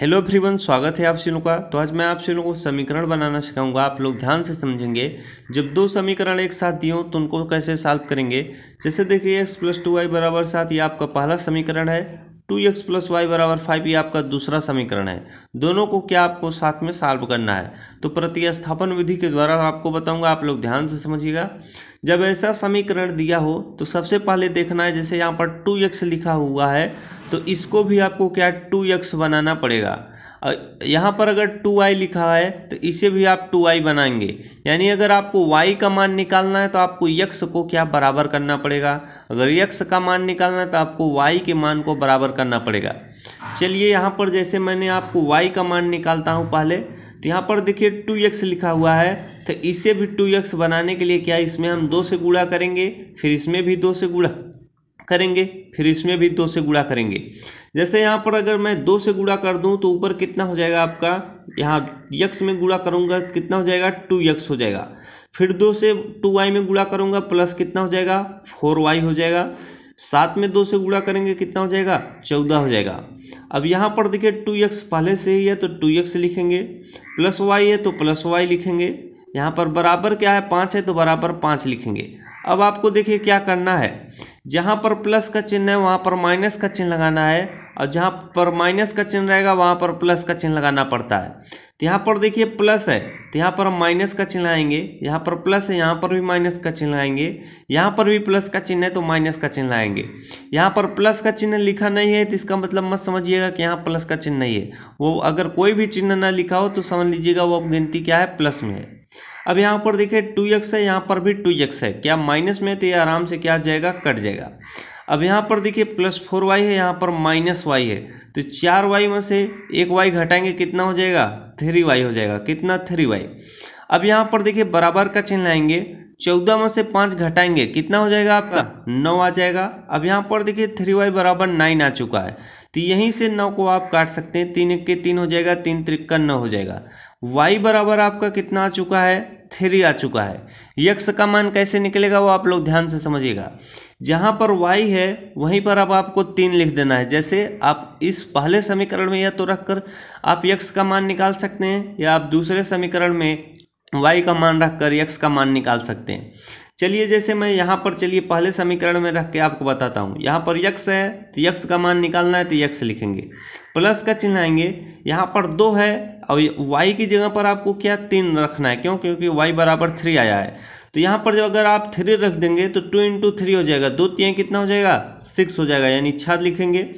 hello फ्रीवन स्वागत है आप सभी लोगों का तो आज मैं आप सभी लोगों को समीकरण बनाना सिखाऊंगा आप लोग ध्यान से समझेंगे जब दो समीकरण एक साथ दिए तो उनको कैसे सॉल्व करेंगे जैसे देखिए एक्स प्लस टू वाई बराबर सात ये आपका पहला समीकरण है टू एक्स प्लस वाई बराबर फाइव ये आपका दूसरा समीकरण है दोनों को क्या आपको साथ में सॉल्व करना है तो प्रतिस्थापन विधि के द्वारा आपको बताऊँगा आप लोग ध्यान से समझिएगा जब ऐसा समीकरण दिया हो तो सबसे पहले देखना है जैसे यहाँ पर टू एक्स लिखा हुआ है तो इसको भी आपको क्या टू एक्स बनाना पड़ेगा और यहाँ पर अगर टू वाई लिखा है तो इसे भी आप टू आई बनाएंगे यानी अगर आपको वाई का मान निकालना है तो आपको यक्स को क्या बराबर करना पड़ेगा अगर यक्स का मान निकालना है तो आपको वाई के मान को बराबर करना पड़ेगा चलिए यहाँ पर जैसे मैंने आपको वाई का मान निकालता हूँ पहले तो यहाँ पर देखिए टू एक्स लिखा हुआ है तो इसे भी टू एक्स बनाने के लिए क्या इसमें हम दो से गुड़ा करेंगे फिर इसमें भी दो से गुड़ा करेंगे फिर इसमें भी दो से गुड़ा करेंगे जैसे यहाँ पर अगर मैं दो से गुड़ा कर दूँ तो ऊपर कितना हो जाएगा आपका यहाँ यक्स में गुड़ा करूँगा कितना हो जाएगा टू यक्स हो जाएगा फिर दो से टू वाई में गुड़ा करूँगा प्लस कितना हो जाएगा फोर वाई हो जाएगा सात में दो से गुड़ा करेंगे कितना हो जाएगा चौदह हो जाएगा अब यहाँ पर देखिए टू एक्स पहले से ही है तो टू एक्स लिखेंगे प्लस वाई है तो प्लस वाई लिखेंगे यहाँ पर बराबर क्या है पाँच है तो बराबर पाँच लिखेंगे अब आपको देखिए क्या करना है जहाँ पर प्लस का चिन्ह है वहाँ पर माइनस का चिन्ह लगाना है और जहाँ पर माइनस का चिन्ह रहेगा वहाँ पर प्लस का चिन्ह लगाना पड़ता है तो यहाँ पर देखिए प्लस है तो यहाँ पर हम माइनस का चिन्ह लाएंगे यहाँ पर प्लस है यहाँ पर भी माइनस का चिन्ह लगाएंगे यहाँ पर भी प्लस का चिन्ह है तो माइनस का चिन्ह लाएंगे यहाँ पर प्लस का चिन्ह लिखा नहीं है तो इसका मतलब मत समझिएगा कि यहाँ प्लस का चिन्ह नहीं है वो अगर कोई भी चिन्ह ना लिखा हो तो समझ लीजिएगा वो गिनती क्या है प्लस में है अब यहाँ पर देखिए टू एक्स है यहाँ पर भी टू एक्स है क्या माइनस में तो ये आराम से क्या जाएगा कट जाएगा अब यहाँ पर देखिए प्लस फोर वाई है यहाँ पर माइनस वाई है तो चार वाई में से एक वाई घटाएंगे कितना हो जाएगा थ्री वाई हो जाएगा कितना थ्री वाई अब यहाँ पर देखिए बराबर का चिन्ह लाएंगे चौदह में से पाँच घटाएंगे कितना हो जाएगा आपका नौ आ जाएगा अब यहाँ पर देखिए थ्री वाई बराबर नाइन आ चुका है तो यहीं से नौ को आप काट सकते हैं तीन के तीन हो जाएगा तीन त्रिक्का नौ हो जाएगा वाई बराबर आपका कितना आ चुका है थ्री आ चुका है यक्ष का मान कैसे निकलेगा वो आप लोग ध्यान से समझिएगा जहाँ पर वाई है वहीं पर अब आपको तीन लिख देना है जैसे आप इस पहले समीकरण में या तो रखकर आप यक्ष का मान निकाल सकते हैं या आप दूसरे समीकरण में वाई का मान रखकर यक्ष का मान निकाल सकते हैं चलिए जैसे मैं यहाँ पर चलिए पहले समीकरण में रख के आपको बताता हूँ यहाँ पर यक्स है तो यक्स का मान निकालना है तो यक्स लिखेंगे प्लस का चिन्ह आएंगे यहाँ पर दो है और वाई की जगह पर आपको क्या तीन रखना है क्यों क्योंकि वाई बराबर थ्री आया है तो यहाँ पर जब अगर आप थ्री रख देंगे तो टू इंटू थ्री हो जाएगा दो तीन कितना हो जाएगा सिक्स हो जाएगा यानी छः लिखेंगे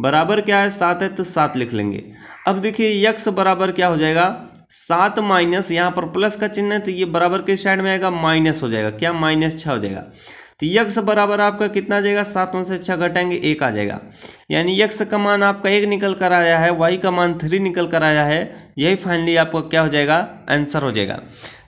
बराबर क्या है सात है तो सात लिख लेंगे अब देखिए यक्स बराबर क्या हो जाएगा सात माइनस यहाँ पर प्लस का चिन्ह है तो ये बराबर के साइड में आएगा माइनस हो जाएगा क्या माइनस छः हो जाएगा तो यक्स बराबर आपका कितना आ जाएगा सात में से छः घटाएंगे एक आ जाएगा यानी यक्स का मान आपका एक निकल कर आया है वाई का मान थ्री निकल कर आया है यही फाइनली आपका क्या हो जाएगा आंसर हो जाएगा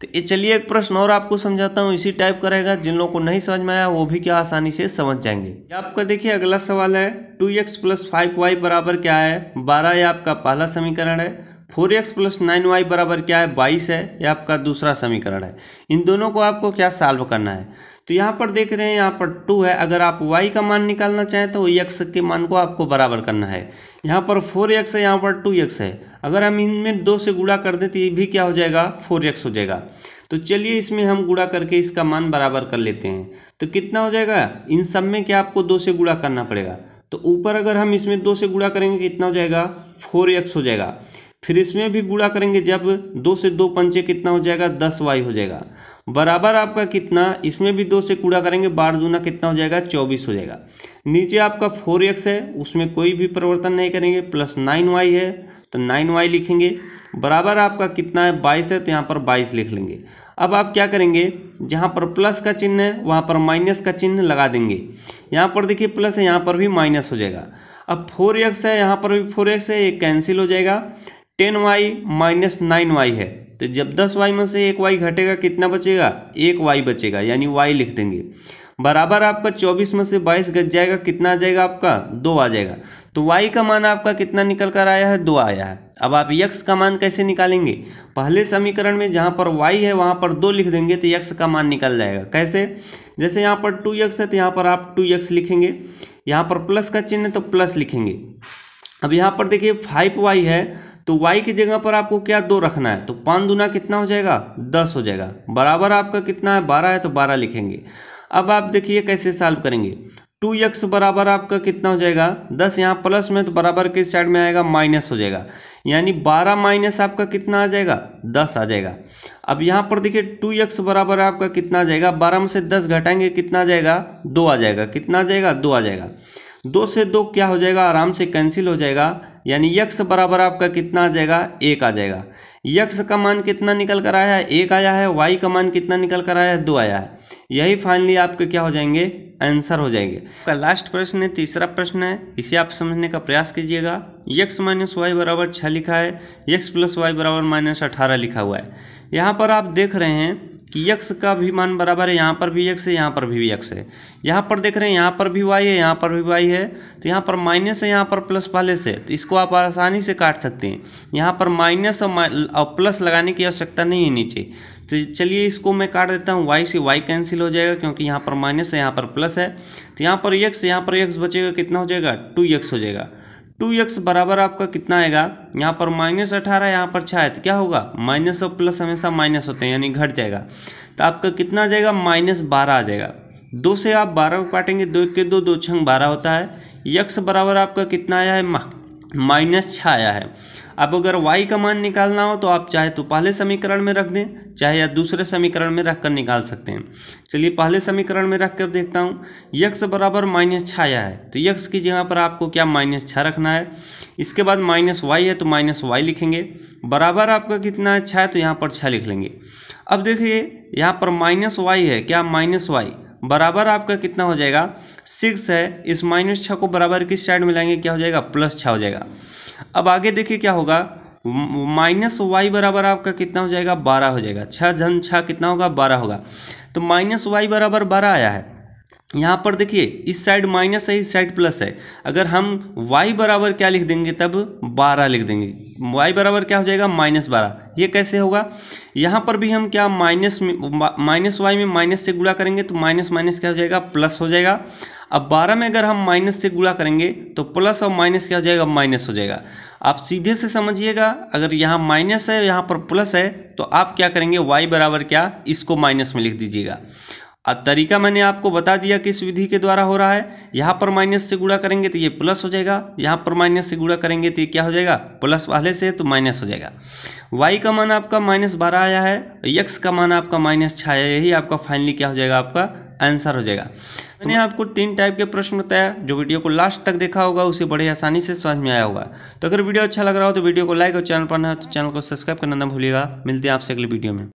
तो चलिए एक प्रश्न और आपको समझाता हूँ इसी टाइप का रहेगा जिन लोगों को नहीं समझ में आया वो भी क्या आसानी से समझ जाएंगे आपका देखिए अगला सवाल है two X plus five Y बराबर क्या है बारह ये आपका पहला समीकरण है four X plus nine Y बराबर क्या है बाईस है यह आपका दूसरा समीकरण है इन दोनों को आपको क्या सॉल्व करना है तो यहाँ पर देख रहे हैं यहाँ पर टू है अगर आप वाई का मान निकालना चाहें तो एक्स के मान को आपको बराबर करना है यहाँ पर फोर एक्स है यहाँ पर टू एक्स है अगर हम इनमें दो से गुड़ा कर दें तो ये भी क्या हो जाएगा फोर एक्स हो जाएगा तो चलिए इसमें हम गुड़ा करके इसका मान बराबर कर लेते हैं तो कितना हो जाएगा इन सब में क्या आपको दो से गुड़ा करना पड़ेगा तो ऊपर अगर हम इसमें दो से गुड़ा करेंगे तो कितना हो जाएगा फोर एक्स हो जाएगा फिर इसमें भी गुणा करेंगे जब दो से दो पंचे कितना हो जाएगा दस वाई हो जाएगा बराबर आपका कितना इसमें भी दो से कूड़ा करेंगे बारह दूना कितना हो जाएगा चौबीस हो जाएगा नीचे आपका फोर एक्स है उसमें कोई भी परिवर्तन नहीं करेंगे प्लस नाइन वाई है तो नाइन वाई लिखेंगे बराबर आपका कितना है बाईस है तो यहाँ पर बाईस लिख लेंगे अब आप क्या करेंगे जहाँ पर प्लस का चिन्ह है वहाँ पर माइनस का चिन्ह लगा देंगे यहाँ पर देखिए प्लस है यहाँ पर भी माइनस हो जाएगा अब फोर एक्स है यहाँ पर भी फोर एक्स है ये कैंसिल हो जाएगा ten Y minus nine Y है तो जब दस वाई में से एक वाई घटेगा कितना बचेगा एक वाई बचेगा यानी वाई लिख देंगे बराबर आपका चौबीस में से बाईस गज जाएगा कितना आ जाएगा आपका दो आ जाएगा तो वाई का मान आपका कितना निकल कर आया है दो आया है अब आप यक्स का मान कैसे निकालेंगे पहले समीकरण में जहाँ पर वाई है वहाँ पर दो लिख देंगे तो यक्स का मान निकल जाएगा कैसे जैसे यहाँ पर टू यक्स है तो यहाँ पर आप टू यक्स लिखेंगे यहाँ पर प्लस का चिन्ह तो प्लस लिखेंगे अब यहाँ पर देखिए फाइव वाई है तो y की जगह पर आपको क्या दो रखना है तो पाँच दूना कितना हो जाएगा दस हो जाएगा बराबर आपका कितना है बारह है तो बारह लिखेंगे अब आप देखिए कैसे सॉल्व करेंगे टू एक्स बराबर आपका कितना हो जाएगा दस यहाँ प्लस में तो बराबर के साइड में आएगा माइनस हो जाएगा यानी बारह माइनस आपका कितना आ जाएगा दस आ जाएगा अब यहाँ पर देखिए टू एक्स बराबर आपका कितना आ जाएगा बारह में से दस घटाएंगे कितना आ जाएगा दो आ जाएगा कितना आ जाएगा दो आ जाएगा दो से दो क्या हो जाएगा आराम से कैंसिल हो जाएगा यानी यक्स बराबर आपका कितना आ जाएगा एक आ जाएगा यक्स का मान कितना निकल कर आया है एक आया है वाई का मान कितना निकल कर आया है दो आया है यही फाइनली आपके क्या हो जाएंगे आंसर हो जाएंगे आपका लास्ट प्रश्न है तीसरा प्रश्न है इसे आप समझने का प्रयास कीजिएगा यक्स माइनस वाई बराबर छः लिखा है यक्स प्लस वाई बराबर माइनस अठारह लिखा हुआ है यहाँ पर आप देख रहे हैं कि यक्स का भी मान बराबर है यहाँ पर भी यक्स है यहाँ पर भी यक्स है यहाँ पर देख रहे हैं यहाँ पर भी वाई है यहाँ पर भी वाई है तो यहाँ पर माइनस है यहाँ पर प्लस पहले से तो इसको आप आसानी से काट सकते हैं यहाँ पर माइनस और प्लस लगाने की आवश्यकता नहीं है नीचे तो चलिए इसको मैं काट देता हूँ वाई से वाई कैंसिल हो जाएगा क्योंकि यहाँ पर माइनस है यहाँ पर प्लस है तो यहाँ पर यक्स यहाँ पर यक्स बचेगा कितना हो जाएगा टू हो जाएगा टू एक्स बराबर आपका कितना आएगा यहाँ पर माइनस अठारह यहाँ पर छः तो क्या होगा माइनस और प्लस हमेशा माइनस होते हैं यानी घट जाएगा तो आपका कितना आ जाएगा माइनस बारह आ जाएगा दो से आप बारह को काटेंगे दो के दो दो छंग बारह होता है यक्स बराबर आपका कितना आया है माइनस छाया है अब अगर y का मान निकालना हो तो आप चाहे तो पहले समीकरण में रख दें चाहे या दूसरे समीकरण में रख कर निकाल सकते हैं चलिए पहले समीकरण में रख कर देखता हूँ यक्स बराबर माइनस छाया है तो यक्स की जगह पर आपको क्या माइनस छः रखना है इसके बाद माइनस वाई है तो माइनस वाई लिखेंगे बराबर आपका कितना है छः तो यहाँ पर छः लिख लेंगे अब देखिए यहाँ पर माइनस वाई है क्या माइनस वाई बराबर आपका कितना हो जाएगा सिक्स है इस माइनस छः को बराबर किस साइड में लाएंगे क्या हो जाएगा प्लस छः हो जाएगा अब आगे देखिए क्या होगा माइनस वाई बराबर आपका कितना हो जाएगा बारह हो जाएगा छः झन छः कितना होगा बारह होगा तो माइनस वाई बराबर बारह आया है यहाँ पर देखिए इस साइड माइनस है इस साइड प्लस है अगर हम y बराबर क्या लिख देंगे तब 12 लिख देंगे y बराबर क्या हो जाएगा माइनस बारह ये कैसे होगा यहाँ पर भी हम क्या माइनस माइनस वाई में माइनस से गुणा करेंगे तो माइनस माइनस क्या हो जाएगा प्लस हो जाएगा अब 12 में अगर हम माइनस से गुड़ा करेंगे तो प्लस और माइनस क्या हो जाएगा माइनस हो जाएगा आप सीधे से समझिएगा अगर यहाँ माइनस है यहाँ पर प्लस है तो आप क्या करेंगे वाई बराबर क्या इसको माइनस में लिख दीजिएगा अब तरीका मैंने आपको बता दिया किस विधि के द्वारा हो रहा है यहाँ पर माइनस से गुड़ा करेंगे तो ये प्लस हो जाएगा यहाँ पर माइनस से गुड़ा करेंगे तो ये क्या हो जाएगा प्लस वाले से तो माइनस हो जाएगा वाई का मान आपका माइनस बारह आया है यक्स का मान आपका माइनस छः आया यही आपका फाइनली क्या हो जाएगा आपका आंसर हो जाएगा मैंने आपको तीन टाइप के प्रश्न बताया जो वीडियो को लास्ट तक देखा होगा उसे बड़े आसानी से समझ में आया होगा तो अगर वीडियो अच्छा लग रहा हो तो वीडियो को लाइक और चैनल पर ना हो तो चैनल को सब्सक्राइब करना ना भूलिएगा मिलते हैं आपसे अगले वीडियो में